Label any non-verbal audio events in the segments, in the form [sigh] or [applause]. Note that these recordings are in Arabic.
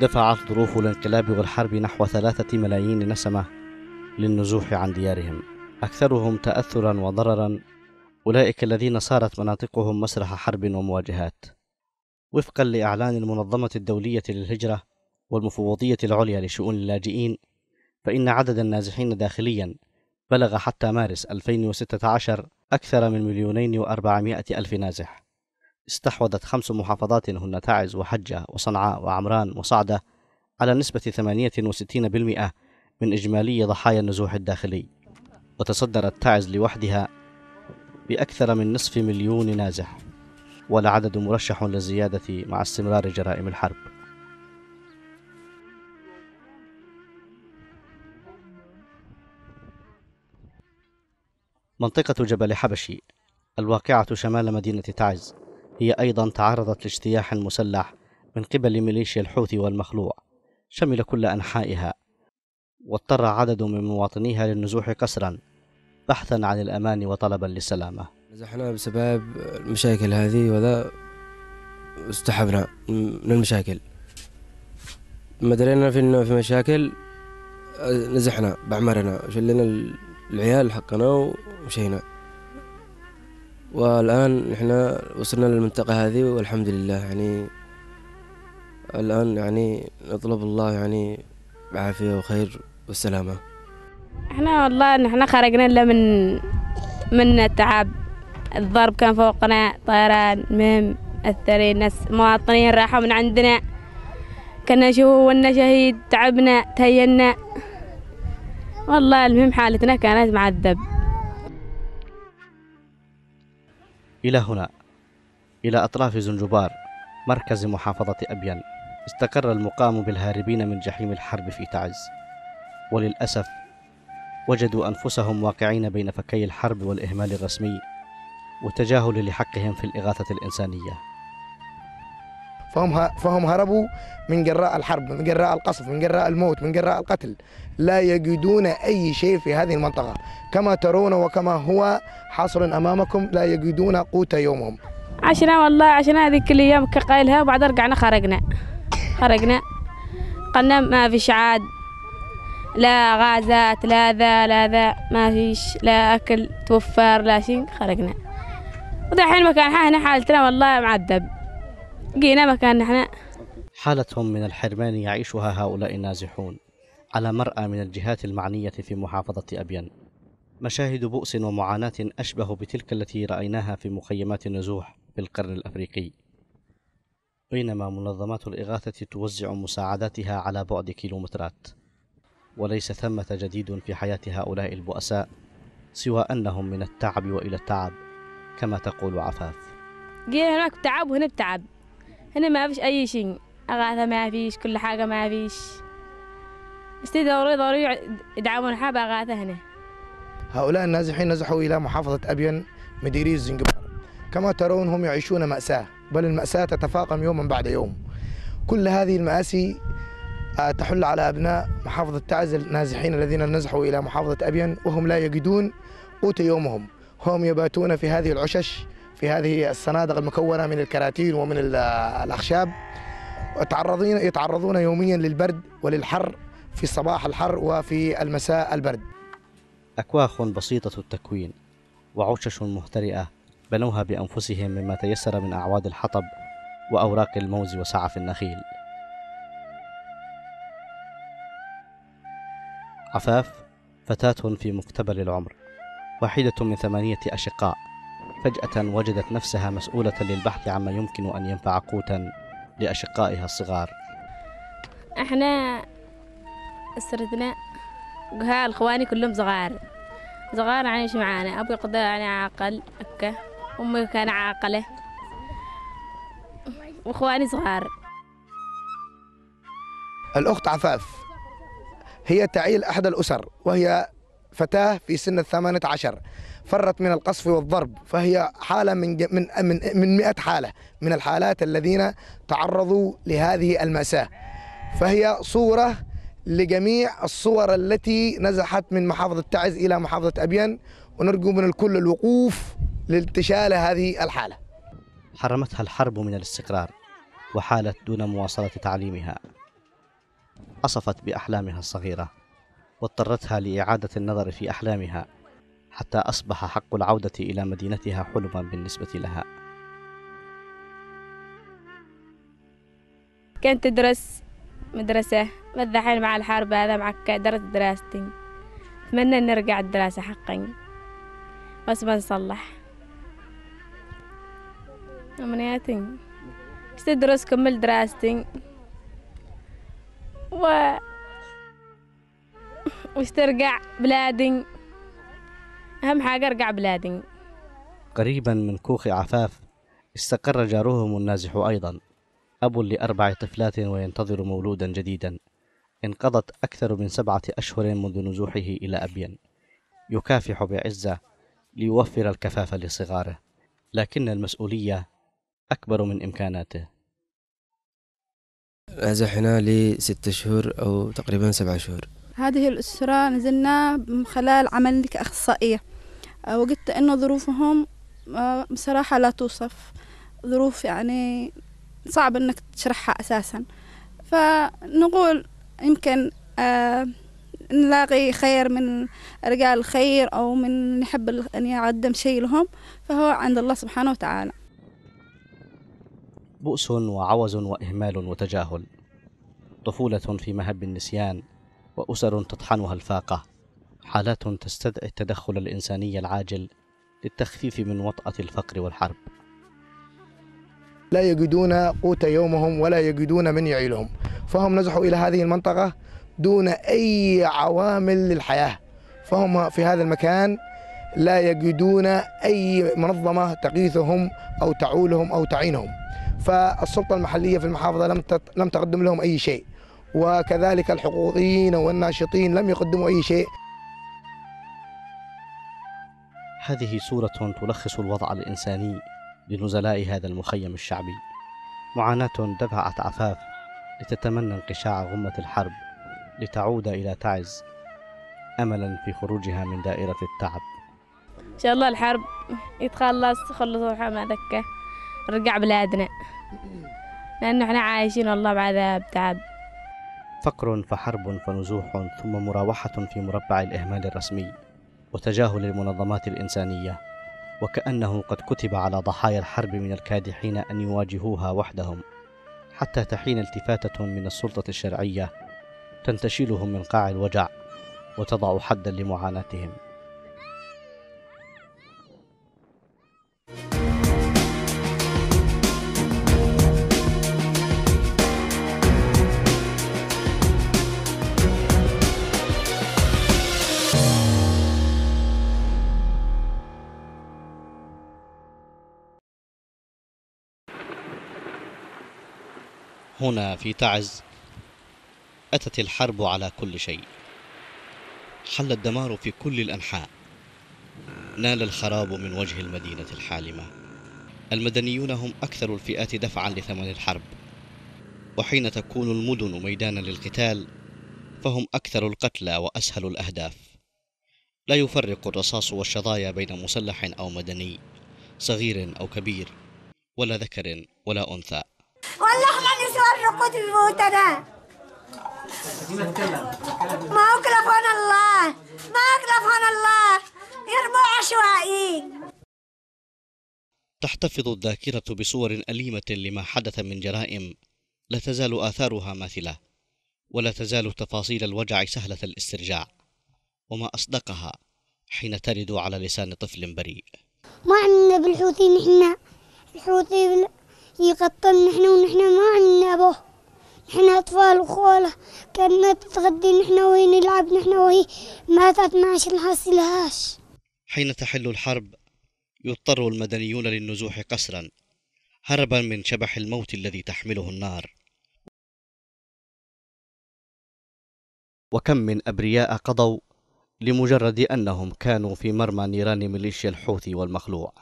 دفعت ظروف الانقلاب والحرب نحو ثلاثة ملايين نسمة للنزوح عن ديارهم أكثرهم تأثرا وضررا أولئك الذين صارت مناطقهم مسرح حرب ومواجهات وفقا لإعلان المنظمة الدولية للهجرة والمفوضية العليا لشؤون اللاجئين فإن عدد النازحين داخليا بلغ حتى مارس 2016 أكثر من مليونين وأربعمائة ألف نازح استحوذت خمس محافظات هن تعز وحجة وصنعاء وعمران وصعدة على نسبة 68% من إجمالي ضحايا النزوح الداخلي وتصدرت تعز لوحدها بأكثر من نصف مليون نازح والعدد مرشح للزيادة مع استمرار جرائم الحرب منطقة جبل حبشي الواقعة شمال مدينة تعز هي أيضا تعرضت لاجتياح مسلح من قبل ميليشيا الحوثي والمخلوع شمل كل أنحائها واضطر عدد من مواطنيها للنزوح قسرا بحثا عن الأمان وطلبا للسلامة نزحنا بسبب المشاكل هذه وذا استحبنا من المشاكل ما درينا في انه في مشاكل نزحنا بعمرنا شلنا العيال حقنا ومشينا والآن نحن وصلنا للمنطقة هذه والحمد لله يعني الآن يعني نطلب الله يعني عافيه وخير والسلامة احنا والله نحن خرجنا الا من من التعب الضرب كان فوقنا طيران مهم أثري ناس مواطنين راحوا من عندنا كنا شهو ونا شهيد تعبنا تهينا والله المهم حالتنا كانت معذب إلى هنا إلى أطراف زنجبار مركز محافظة أبيان استقر المقام بالهاربين من جحيم الحرب في تعز وللأسف وجدوا أنفسهم واقعين بين فكي الحرب والإهمال الرسمي وتجاهل لحقهم في الإغاثة الإنسانية فهم فهم هربوا من جراء الحرب من جراء القصف من جراء الموت من جراء القتل لا يجدون أي شيء في هذه المنطقة كما ترون وكما هو حصر أمامكم لا يجدون قوت يومهم عشنا والله عشنا هذيك الأيام كقايلها وبعد رجعنا خرجنا خرجنا قلنا ما فيش عاد لا غازات لا ذا لا ذا ما فيش لا أكل توفر لا شيء خرجنا ودحين حين مكان هنا حالتنا والله معذب جينا مكان نحن حالة من الحرمان يعيشها هؤلاء النازحون على مرأى من الجهات المعنية في محافظة أبين مشاهد بؤس ومعاناة أشبه بتلك التي رأيناها في مخيمات النزوح في القرن الأفريقي بينما منظمات الإغاثة توزع مساعداتها على بعد كيلومترات وليس ثمة جديد في حياة هؤلاء البؤساء سوى أنهم من التعب وإلى التعب كما تقول عفاف جينا هناك تعب وهنا بتعب هنا ما فيش أي شيء أغاثة ما فيش كل حاجة ما فيش استي ضروري ضروري يدعمون حابة أغاثة هنا هؤلاء النازحين نزحوا إلى محافظة أبين مديري الزنجبار كما ترون هم يعيشون مأساة بل المأساة تتفاقم يوما بعد يوم كل هذه المآسي آه، تحل على أبناء محافظة تعز النازحين الذين نزحوا إلى محافظة أبين وهم لا يجدون قوت يومهم هم يباتون في هذه العشش في هذه الصنادق المكونه من الكراتين ومن الاخشاب يتعرضون يتعرضون يوميا للبرد وللحر في الصباح الحر وفي المساء البرد أكواخ بسيطة التكوين وعشش مهترئة بنوها بأنفسهم مما تيسر من أعواد الحطب وأوراق الموز وسعف النخيل عفاف فتاة في مقتبل العمر واحدة من ثمانية أشقاء فجأة وجدت نفسها مسؤولة للبحث عما يمكن أن ينفع قوتا لأشقائها الصغار احنا أسرتنا قهال إخواني كلهم صغار صغار عايش معانا أبوي قضى يعني عاقل أكا أمي كان عاقلة وإخواني صغار الأخت عفاف هي تعيل أحد الأسر وهي فتاة في سن الثامنة عشر فرت من القصف والضرب فهي حالة من من من من 100 حالة من الحالات الذين تعرضوا لهذه المأساة فهي صورة لجميع الصور التي نزحت من محافظة تعز إلى محافظة أبين ونرجو من الكل الوقوف لانتشال هذه الحالة حرمتها الحرب من الاستقرار وحالت دون مواصلة تعليمها أصفت بأحلامها الصغيرة واضطرتها لإعادة النظر في أحلامها حتى أصبح حق العودة إلى مدينتها حلما بالنسبة لها كانت تدرس مدرسة ماذا مع الحرب هذا مع كادرة دراستي أتمنى أن أرجع الدراسة حقا بس بنصلح أمنياتي تدرس كمل دراستي و [laughs] وش ترجع بلادي أهم حاجة أرجع بلادي قريبا من كوخ عفاف استقر جارهم النازح أيضا أب لأربع طفلات وينتظر مولودا جديدا انقضت أكثر من سبعة أشهر منذ نزوحه إلى أبين يكافح بعزة ليوفر الكفاف لصغاره لكن المسؤولية أكبر من إمكاناته نازحنا لست شهور أو تقريبا سبعة شهور هذه الأسرة نزلنا من خلال عملي كأخصائية آه، وجدت أن ظروفهم آه، بصراحة لا توصف ظروف يعني صعب أنك تشرحها أساسا فنقول يمكن آه، نلاقي خير من رجال الخير أو من يحب أن يقدم شيء لهم فهو عند الله سبحانه وتعالى بؤس وعوز وإهمال وتجاهل طفولة في مهب النسيان وأسر تطحنها الفاقة حالات تستدعي التدخل الإنساني العاجل للتخفيف من وطأة الفقر والحرب لا يجدون قوت يومهم ولا يجدون من يعيلهم فهم نزحوا إلى هذه المنطقة دون أي عوامل للحياة فهم في هذا المكان لا يجدون أي منظمة تغيثهم أو تعولهم أو تعينهم فالسلطة المحلية في المحافظة لم لم تقدم لهم أي شيء وكذلك الحقوقيين والناشطين لم يقدموا أي شيء هذه صورة تلخص الوضع الإنساني لنزلاء هذا المخيم الشعبي معاناة دفعت عفاف لتتمنى انقشاع غمة الحرب لتعود إلى تعز أملا في خروجها من دائرة التعب إن شاء الله الحرب يتخلص خلصوا الحرب ذكة رجع بلادنا لأنه احنا عايشين والله بعذاب تعب فقر فحرب فنزوح ثم مراوحة في مربع الإهمال الرسمي وتجاهل المنظمات الإنسانية وكأنه قد كتب على ضحايا الحرب من الكادحين أن يواجهوها وحدهم حتى تحين التفاتة من السلطة الشرعية تنتشلهم من قاع الوجع وتضع حدا لمعاناتهم هنا في تعز أتت الحرب على كل شيء حل الدمار في كل الأنحاء نال الخراب من وجه المدينة الحالمة المدنيون هم أكثر الفئات دفعا لثمن الحرب وحين تكون المدن ميدانا للقتال فهم أكثر القتلى وأسهل الأهداف لا يفرق الرصاص والشظايا بين مسلح أو مدني صغير أو كبير ولا ذكر ولا أنثى والله سؤال رقود بموت انا ما أكلف انا الله ما أكلف انا الله يرموا عشوائي تحتفظ الذاكرة بصور أليمة لما حدث من جرائم لا تزال آثارها ماثلة ولا تزال تفاصيل الوجع سهلة الاسترجاع وما أصدقها حين ترد على لسان طفل بريء ما عندنا بالحوثي نحن الحوثي يغطن نحن ونحن ما عندنا به نحن أطفال وخولة كنا نتغدي نحن وهي نلعب نحن وهي ما تتناش لهاش حين تحل الحرب يضطر المدنيون للنزوح قسرا هربا من شبح الموت الذي تحمله النار وكم من أبرياء قضوا لمجرد أنهم كانوا في مرمى نيران ميليشيا الحوثي والمخلوع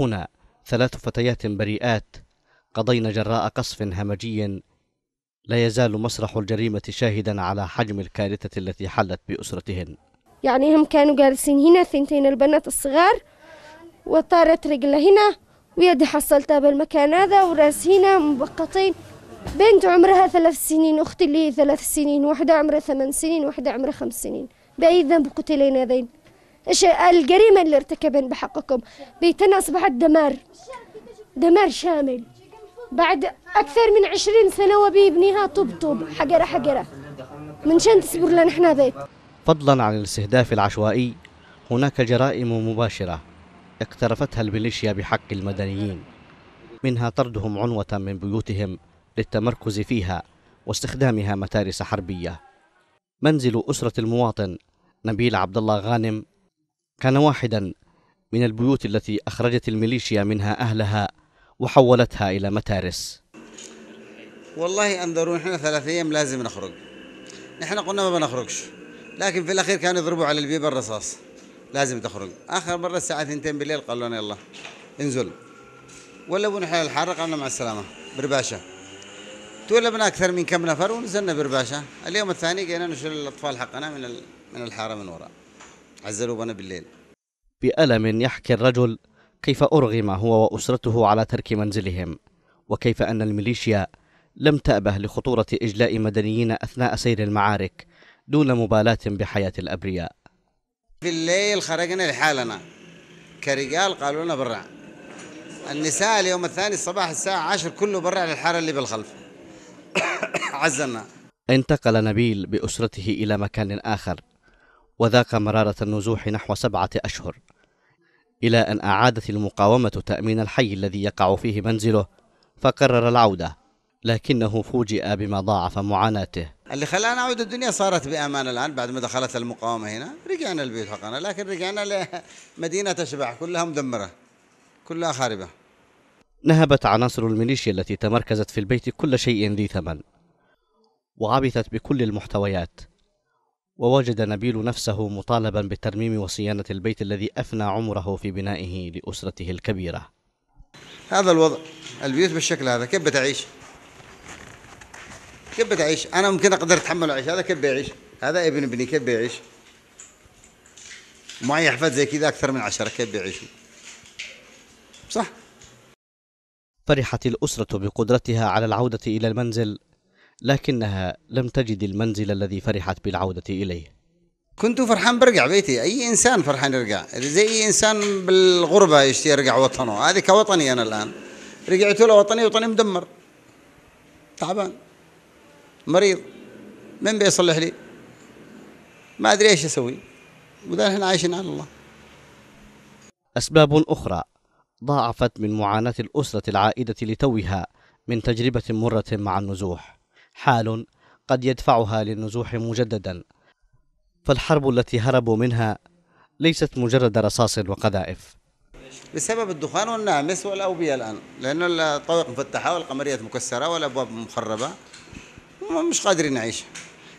هنا ثلاث فتيات بريئات قضين جراء قصف همجي لا يزال مسرح الجريمة شاهدا على حجم الكارثة التي حلت بأسرتهن يعني هم كانوا جالسين هنا ثنتين البنات الصغار وطارت رجلة هنا ويدي حصلتها بالمكان هذا وراس هنا مبقطين بنت عمرها ثلاث سنين أختي اللي ثلاث سنين واحدة عمرها ثمان سنين واحدة عمرها خمس سنين بأي ذنب قتلين هذين إيش الجريمة اللي ارتكبن بحقكم بيتنا أصبحت دمار دمار شامل بعد أكثر من عشرين سنة وبيبنيها طبطب حجرة حجرة من شان تصبر لنا احنا بيت فضلا عن الاستهداف العشوائي هناك جرائم مباشرة اقترفتها الميليشيا بحق المدنيين منها طردهم عنوة من بيوتهم للتمركز فيها واستخدامها متارس حربية منزل أسرة المواطن نبيل عبد الله غانم كان واحدا من البيوت التي أخرجت الميليشيا منها أهلها وحولتها إلى متارس والله أنظروا نحن ثلاث أيام لازم نخرج نحن قلنا ما بنخرجش لكن في الأخير كانوا يضربوا على البيب الرصاص لازم تخرج آخر مرة الساعة اثنتين بالليل قالوا لنا يلا انزل ولبوا نحن الحارة قالنا مع السلامة برباشة تولبنا أكثر من كم نفر ونزلنا برباشة اليوم الثاني جينا نشيل الأطفال حقنا من من الحارة من وراء عزلوا بالليل بألم يحكي الرجل كيف أرغم هو وأسرته على ترك منزلهم وكيف أن الميليشيا لم تأبه لخطورة إجلاء مدنيين أثناء سير المعارك دون مبالاة بحياة الأبرياء بالليل خرجنا لحالنا كرجال قالوا لنا برا النساء اليوم الثاني الصباح الساعة عشر كله برا للحارة اللي بالخلف [coughs] عزلنا انتقل نبيل بأسرته إلى مكان آخر وذاق مرارة النزوح نحو سبعة أشهر إلى أن أعادت المقاومة تأمين الحي الذي يقع فيه منزله فقرر العودة لكنه فوجئ بما ضاعف معاناته اللي خلانا نعود الدنيا صارت بأمان الآن بعد ما دخلت المقاومة هنا رجعنا البيت حقنا لكن رجعنا لمدينة تشبع كلها مدمرة كلها خاربة نهبت عناصر الميليشيا التي تمركزت في البيت كل شيء ذي ثمن وعبثت بكل المحتويات ووجد نبيل نفسه مطالبا بترميم وصيانة البيت الذي أفنى عمره في بنائه لأسرته الكبيرة هذا الوضع البيوت بالشكل هذا كيف بتعيش كيف بتعيش أنا ممكن أقدر أتحمل أعيش هذا كيف بيعيش هذا ابن ابني كيف بيعيش معي يحفظ زي كذا أكثر من عشرة كيف بيعيشوا صح فرحت الأسرة بقدرتها على العودة إلى المنزل لكنها لم تجد المنزل الذي فرحت بالعودة إليه كنت فرحان برجع بيتي أي إنسان فرحان يرجع زي أي إنسان بالغربة يشتي يرجع وطنه هذه كوطني أنا الآن رجعت له وطني وطني مدمر تعبان مريض من بيصلح لي ما أدري إيش أسوي وذا نحن عايشين على الله أسباب أخرى ضاعفت من معاناة الأسرة العائدة لتوها من تجربة مرة مع النزوح حال قد يدفعها للنزوح مجددا فالحرب التي هربوا منها ليست مجرد رصاص وقذائف بسبب الدخان والنعمس والأوبية الآن لأن الطوق مفتحة والقمريات مكسرة والأبواب مخربة مش قادرين نعيش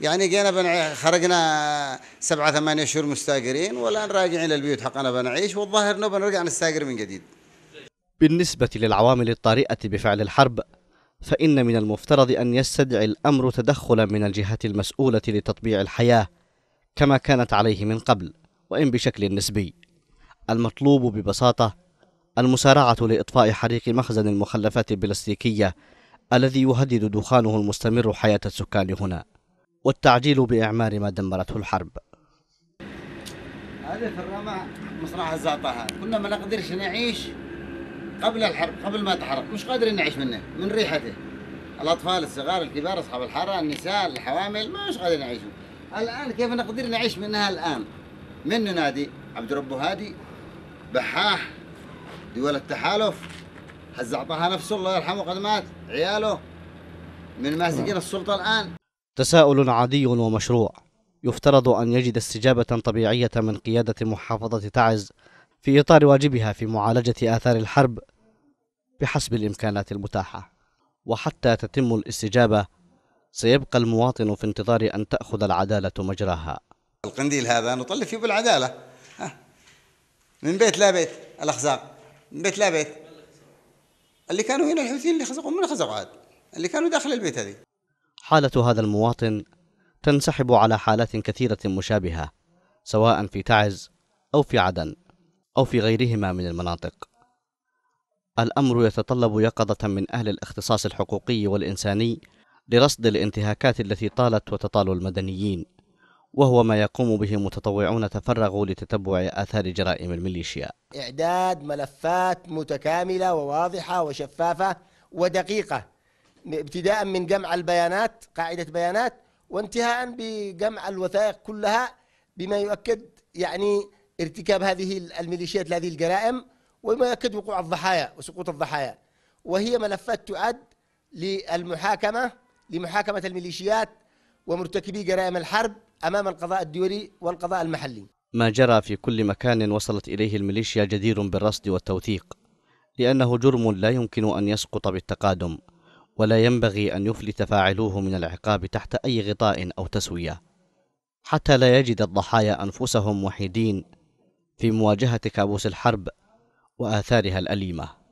يعني جينا بنع... خرجنا سبعة ثمانية شهور مستاجرين والآن راجعين للبيوت حقنا بنعيش والظاهر أنه بنرجع نستاجر من جديد بالنسبة للعوامل الطارئة بفعل الحرب فإن من المفترض أن يستدعي الأمر تدخلا من الجهة المسؤولة لتطبيع الحياة كما كانت عليه من قبل وإن بشكل نسبي المطلوب ببساطة المسارعة لإطفاء حريق مخزن المخلفات البلاستيكية الذي يهدد دخانه المستمر حياة السكان هنا والتعجيل بإعمار ما دمرته الحرب هذا في الرمى الزعطة كنا ما نقدرش نعيش قبل الحرب قبل ما تحرق مش قادرين نعيش منه من ريحته الأطفال الصغار الكبار أصحاب الحارة النساء الحوامل ما مش قادرين يعيشوا الآن كيف نقدر نعيش منها الآن من ننادي عبد ربه هادي بحاح دول التحالف هزعطها نفسه الله يرحمه قد مات عياله من ماسكين السلطة الآن تساؤل عادي ومشروع يفترض أن يجد استجابة طبيعية من قيادة محافظة تعز في إطار واجبها في معالجة آثار الحرب بحسب الإمكانات المتاحة وحتى تتم الاستجابة سيبقى المواطن في انتظار أن تأخذ العدالة مجراها القنديل هذا نطلع فيه بالعدالة من بيت لا بيت الأخزاق من بيت لا بيت اللي كانوا هنا الحوثيين اللي خزقوا من خزقوا عاد اللي كانوا داخل البيت هذه حالة هذا المواطن تنسحب على حالات كثيرة مشابهة سواء في تعز أو في عدن أو في غيرهما من المناطق الأمر يتطلب يقظة من أهل الاختصاص الحقوقي والإنساني لرصد الانتهاكات التي طالت وتطال المدنيين وهو ما يقوم به متطوعون تفرغوا لتتبع آثار جرائم الميليشيا إعداد ملفات متكاملة وواضحة وشفافة ودقيقة ابتداء من جمع البيانات قاعدة بيانات وانتهاء بجمع الوثائق كلها بما يؤكد يعني ارتكاب هذه الميليشيات لهذه الجرائم وما يؤكد وقوع الضحايا وسقوط الضحايا وهي ملفات تعد للمحاكمة لمحاكمة الميليشيات ومرتكبي جرائم الحرب أمام القضاء الدولي والقضاء المحلي ما جرى في كل مكان وصلت إليه الميليشيا جدير بالرصد والتوثيق لأنه جرم لا يمكن أن يسقط بالتقادم ولا ينبغي أن يفلت فاعلوه من العقاب تحت أي غطاء أو تسوية حتى لا يجد الضحايا أنفسهم وحيدين في مواجهة كابوس الحرب وآثارها الأليمة